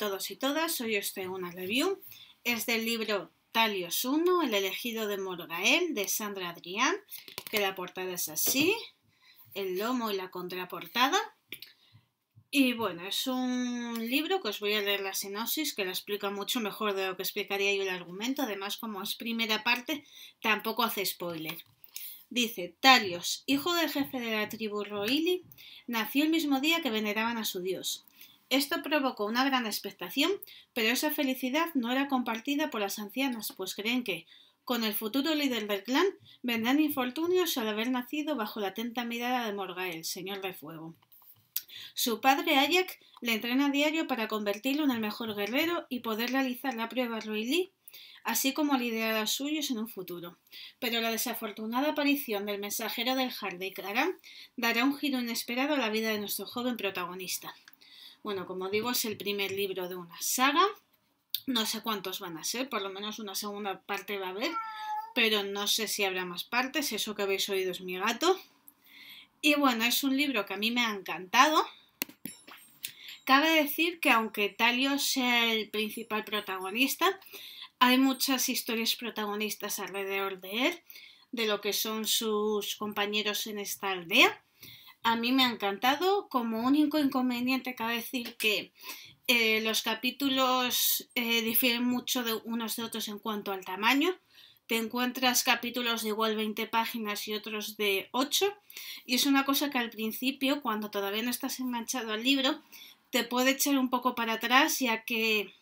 todos y todas, hoy os traigo una review. Es del libro Talios 1, El elegido de Morgael, de Sandra Adrián, que la portada es así, el lomo y la contraportada. Y bueno, es un libro que os voy a leer la sinopsis, que la explica mucho mejor de lo que explicaría yo el argumento. Además, como es primera parte, tampoco hace spoiler. Dice, Talios, hijo del jefe de la tribu Roili, nació el mismo día que veneraban a su dios. Esto provocó una gran expectación, pero esa felicidad no era compartida por las ancianas, pues creen que, con el futuro líder del clan, vendrán infortunios al haber nacido bajo la atenta mirada de Morgael, señor de fuego. Su padre Ayek le entrena a diario para convertirlo en el mejor guerrero y poder realizar la prueba Ruili, así como liderar a suyos en un futuro. Pero la desafortunada aparición del mensajero del Hardy Clara dará un giro inesperado a la vida de nuestro joven protagonista. Bueno, como digo, es el primer libro de una saga. No sé cuántos van a ser, por lo menos una segunda parte va a haber, pero no sé si habrá más partes, eso que habéis oído es mi gato. Y bueno, es un libro que a mí me ha encantado. Cabe decir que aunque Talio sea el principal protagonista, hay muchas historias protagonistas alrededor de él, de lo que son sus compañeros en esta aldea a mí me ha encantado. Como único inconveniente cabe decir que eh, los capítulos eh, difieren mucho de unos de otros en cuanto al tamaño. Te encuentras capítulos de igual 20 páginas y otros de 8. Y es una cosa que al principio, cuando todavía no estás enganchado al libro, te puede echar un poco para atrás, ya que,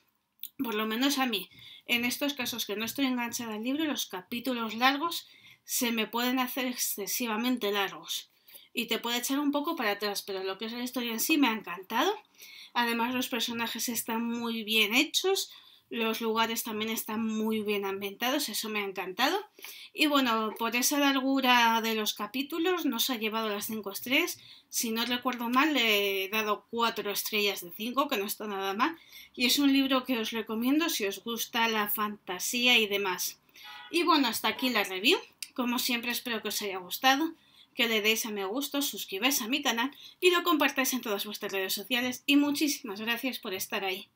por lo menos a mí, en estos casos que no estoy enganchada al libro, los capítulos largos se me pueden hacer excesivamente largos y te puede echar un poco para atrás, pero lo que es la historia en sí me ha encantado. Además los personajes están muy bien hechos, los lugares también están muy bien ambientados, eso me ha encantado. Y bueno, por esa largura de los capítulos nos ha llevado las 5 estrellas. Si no recuerdo mal, le he dado 4 estrellas de 5, que no está nada mal. Y es un libro que os recomiendo si os gusta la fantasía y demás. Y bueno, hasta aquí la review. Como siempre, espero que os haya gustado que le deis a me gusto, suscribáis a mi canal y lo compartáis en todas vuestras redes sociales y muchísimas gracias por estar ahí.